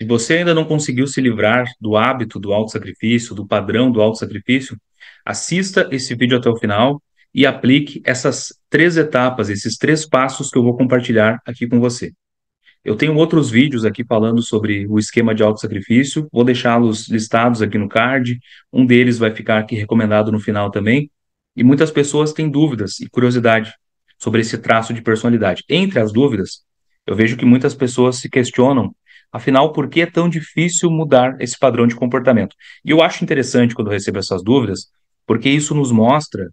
Se você ainda não conseguiu se livrar do hábito do auto sacrifício, do padrão do auto sacrifício, assista esse vídeo até o final e aplique essas três etapas, esses três passos que eu vou compartilhar aqui com você. Eu tenho outros vídeos aqui falando sobre o esquema de sacrifício, vou deixá-los listados aqui no card, um deles vai ficar aqui recomendado no final também, e muitas pessoas têm dúvidas e curiosidade sobre esse traço de personalidade. Entre as dúvidas, eu vejo que muitas pessoas se questionam Afinal, por que é tão difícil mudar esse padrão de comportamento? E eu acho interessante quando eu recebo essas dúvidas, porque isso nos mostra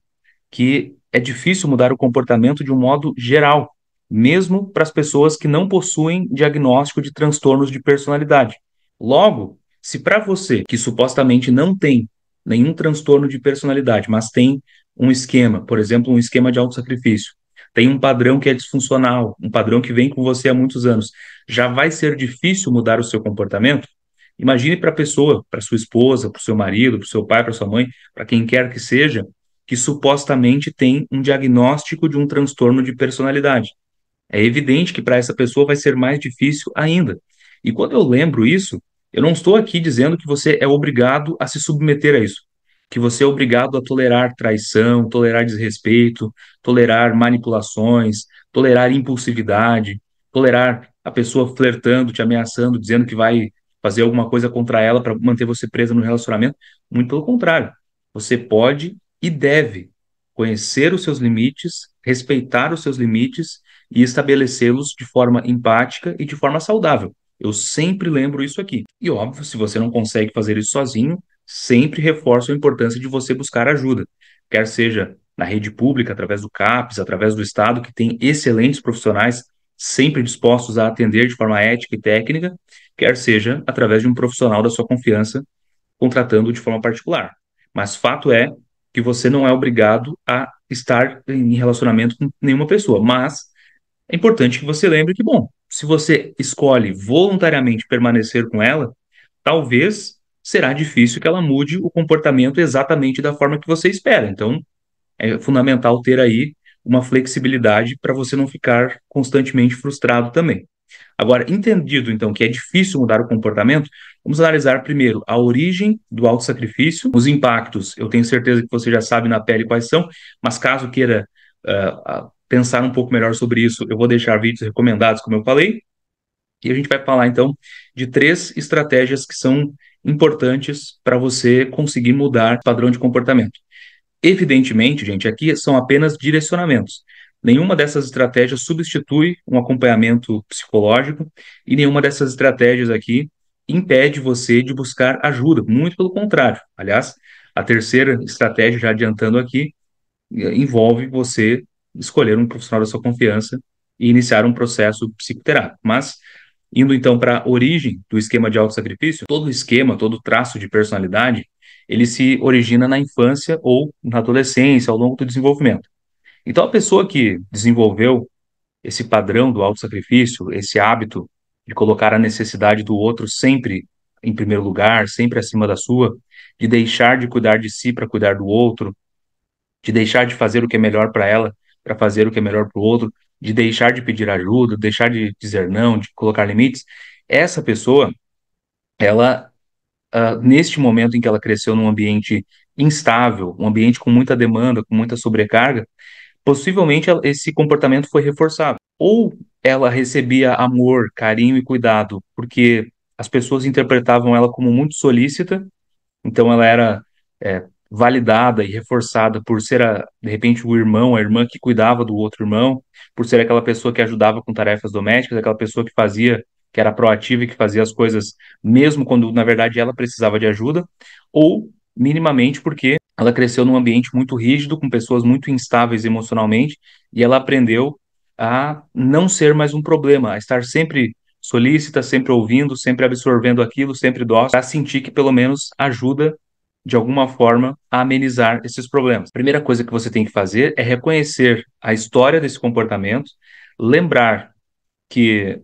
que é difícil mudar o comportamento de um modo geral, mesmo para as pessoas que não possuem diagnóstico de transtornos de personalidade. Logo, se para você que supostamente não tem nenhum transtorno de personalidade, mas tem um esquema, por exemplo, um esquema de autossacrifício, tem um padrão que é disfuncional, um padrão que vem com você há muitos anos, já vai ser difícil mudar o seu comportamento? Imagine para a pessoa, para sua esposa, para o seu marido, para o seu pai, para sua mãe, para quem quer que seja, que supostamente tem um diagnóstico de um transtorno de personalidade. É evidente que para essa pessoa vai ser mais difícil ainda. E quando eu lembro isso, eu não estou aqui dizendo que você é obrigado a se submeter a isso que você é obrigado a tolerar traição, tolerar desrespeito, tolerar manipulações, tolerar impulsividade, tolerar a pessoa flertando, te ameaçando, dizendo que vai fazer alguma coisa contra ela para manter você presa no relacionamento. Muito pelo contrário, você pode e deve conhecer os seus limites, respeitar os seus limites e estabelecê-los de forma empática e de forma saudável. Eu sempre lembro isso aqui. E óbvio, se você não consegue fazer isso sozinho, sempre reforço a importância de você buscar ajuda, quer seja na rede pública, através do CAPES, através do Estado, que tem excelentes profissionais sempre dispostos a atender de forma ética e técnica, quer seja através de um profissional da sua confiança, contratando de forma particular. Mas fato é que você não é obrigado a estar em relacionamento com nenhuma pessoa, mas é importante que você lembre que, bom, se você escolhe voluntariamente permanecer com ela, talvez será difícil que ela mude o comportamento exatamente da forma que você espera. Então, é fundamental ter aí uma flexibilidade para você não ficar constantemente frustrado também. Agora, entendido então que é difícil mudar o comportamento, vamos analisar primeiro a origem do auto sacrifício, os impactos. Eu tenho certeza que você já sabe na pele quais são, mas caso queira uh, pensar um pouco melhor sobre isso, eu vou deixar vídeos recomendados, como eu falei. E a gente vai falar então de três estratégias que são importantes para você conseguir mudar padrão de comportamento. Evidentemente, gente, aqui são apenas direcionamentos. Nenhuma dessas estratégias substitui um acompanhamento psicológico e nenhuma dessas estratégias aqui impede você de buscar ajuda, muito pelo contrário. Aliás, a terceira estratégia, já adiantando aqui, envolve você escolher um profissional da sua confiança e iniciar um processo psicoterápico. Mas Indo então para a origem do esquema de autossacrifício, todo esquema, todo traço de personalidade, ele se origina na infância ou na adolescência, ao longo do desenvolvimento. Então, a pessoa que desenvolveu esse padrão do autossacrifício, esse hábito de colocar a necessidade do outro sempre em primeiro lugar, sempre acima da sua, de deixar de cuidar de si para cuidar do outro, de deixar de fazer o que é melhor para ela para fazer o que é melhor para o outro, de deixar de pedir ajuda, deixar de dizer não, de colocar limites, essa pessoa, ela, uh, neste momento em que ela cresceu num ambiente instável, um ambiente com muita demanda, com muita sobrecarga, possivelmente ela, esse comportamento foi reforçado. Ou ela recebia amor, carinho e cuidado, porque as pessoas interpretavam ela como muito solícita, então ela era é, validada e reforçada por ser, a, de repente, o irmão, a irmã que cuidava do outro irmão, por ser aquela pessoa que ajudava com tarefas domésticas, aquela pessoa que fazia, que era proativa e que fazia as coisas mesmo quando, na verdade, ela precisava de ajuda, ou minimamente porque ela cresceu num ambiente muito rígido, com pessoas muito instáveis emocionalmente, e ela aprendeu a não ser mais um problema, a estar sempre solícita, sempre ouvindo, sempre absorvendo aquilo, sempre dócil, para sentir que pelo menos ajuda de alguma forma, amenizar esses problemas. A primeira coisa que você tem que fazer é reconhecer a história desse comportamento, lembrar que,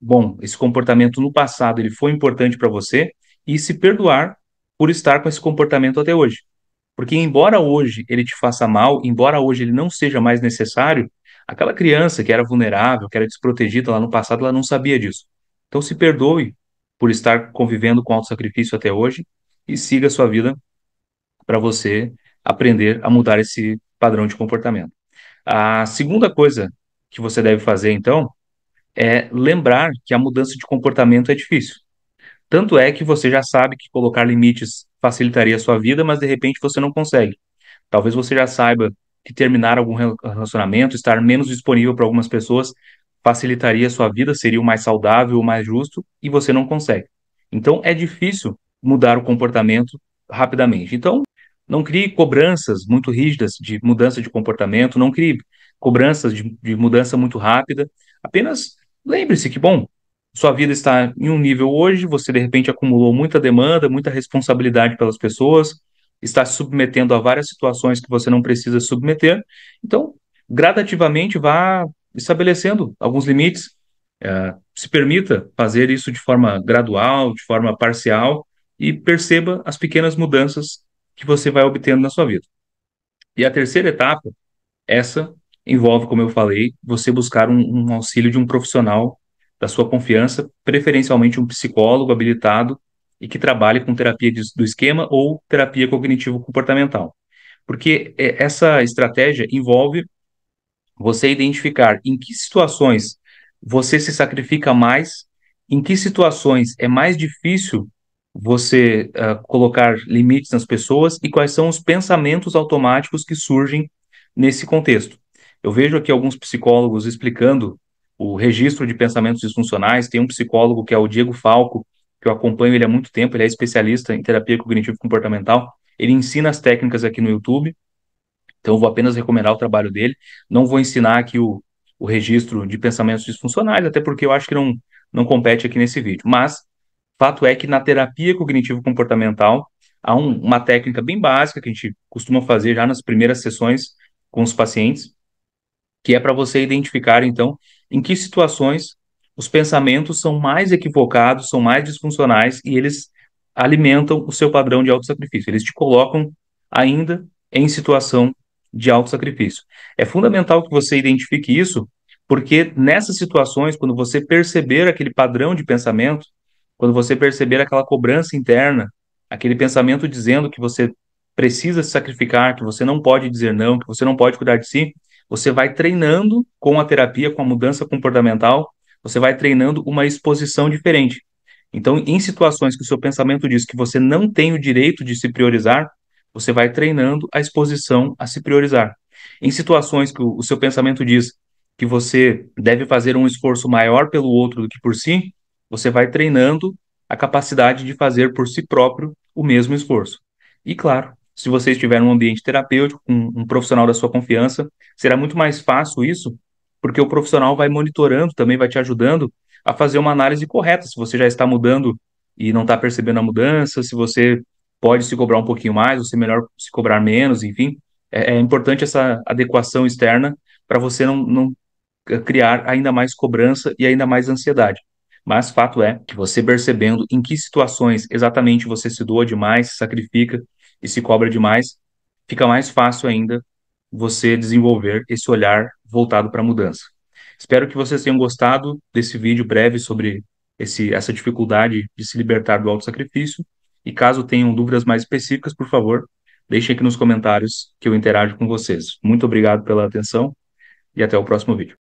bom, esse comportamento no passado ele foi importante para você e se perdoar por estar com esse comportamento até hoje. Porque embora hoje ele te faça mal, embora hoje ele não seja mais necessário, aquela criança que era vulnerável, que era desprotegida lá no passado, ela não sabia disso. Então se perdoe por estar convivendo com auto sacrifício até hoje e siga a sua vida para você aprender a mudar esse padrão de comportamento. A segunda coisa que você deve fazer, então, é lembrar que a mudança de comportamento é difícil. Tanto é que você já sabe que colocar limites facilitaria a sua vida, mas de repente você não consegue. Talvez você já saiba que terminar algum relacionamento, estar menos disponível para algumas pessoas, facilitaria a sua vida, seria o mais saudável, o mais justo, e você não consegue. Então é difícil mudar o comportamento rapidamente. Então, não crie cobranças muito rígidas de mudança de comportamento, não crie cobranças de, de mudança muito rápida. Apenas lembre-se que, bom, sua vida está em um nível hoje, você de repente acumulou muita demanda, muita responsabilidade pelas pessoas, está se submetendo a várias situações que você não precisa submeter. Então, gradativamente vá estabelecendo alguns limites, eh, se permita fazer isso de forma gradual, de forma parcial, e perceba as pequenas mudanças que você vai obtendo na sua vida. E a terceira etapa, essa envolve, como eu falei, você buscar um, um auxílio de um profissional da sua confiança, preferencialmente um psicólogo habilitado e que trabalhe com terapia de, do esquema ou terapia cognitivo-comportamental. Porque é, essa estratégia envolve você identificar em que situações você se sacrifica mais, em que situações é mais difícil você uh, colocar limites nas pessoas e quais são os pensamentos automáticos que surgem nesse contexto. Eu vejo aqui alguns psicólogos explicando o registro de pensamentos disfuncionais. Tem um psicólogo que é o Diego Falco, que eu acompanho ele há muito tempo, ele é especialista em terapia cognitivo-comportamental. Ele ensina as técnicas aqui no YouTube, então eu vou apenas recomendar o trabalho dele. Não vou ensinar aqui o, o registro de pensamentos disfuncionais, até porque eu acho que não, não compete aqui nesse vídeo. Mas Fato é que na terapia cognitivo-comportamental há um, uma técnica bem básica que a gente costuma fazer já nas primeiras sessões com os pacientes, que é para você identificar, então, em que situações os pensamentos são mais equivocados, são mais disfuncionais e eles alimentam o seu padrão de auto-sacrifício. Eles te colocam ainda em situação de auto-sacrifício. É fundamental que você identifique isso, porque nessas situações, quando você perceber aquele padrão de pensamento, quando você perceber aquela cobrança interna, aquele pensamento dizendo que você precisa se sacrificar, que você não pode dizer não, que você não pode cuidar de si, você vai treinando com a terapia, com a mudança comportamental, você vai treinando uma exposição diferente. Então, em situações que o seu pensamento diz que você não tem o direito de se priorizar, você vai treinando a exposição a se priorizar. Em situações que o seu pensamento diz que você deve fazer um esforço maior pelo outro do que por si, você vai treinando a capacidade de fazer por si próprio o mesmo esforço. E claro, se você estiver em um ambiente terapêutico, com um, profissional da sua confiança, será muito mais fácil isso, porque o profissional vai monitorando também, vai te ajudando a fazer uma análise correta. Se você já está mudando e não está percebendo a mudança, se você pode se cobrar um pouquinho mais, ou é melhor se cobrar menos, enfim. É, é importante essa adequação externa para você não, não eh, criar ainda mais cobrança e ainda mais ansiedade. Mas fato é que você percebendo em que situações exatamente você se doa demais, se sacrifica e se cobra demais, fica mais fácil ainda você desenvolver esse olhar voltado para a mudança. Espero que vocês tenham gostado desse vídeo breve sobre esse, essa dificuldade de se libertar do sacrifício. E caso tenham dúvidas mais específicas, por favor, deixem aqui nos comentários que eu interajo com vocês. Muito obrigado pela atenção e até o próximo vídeo.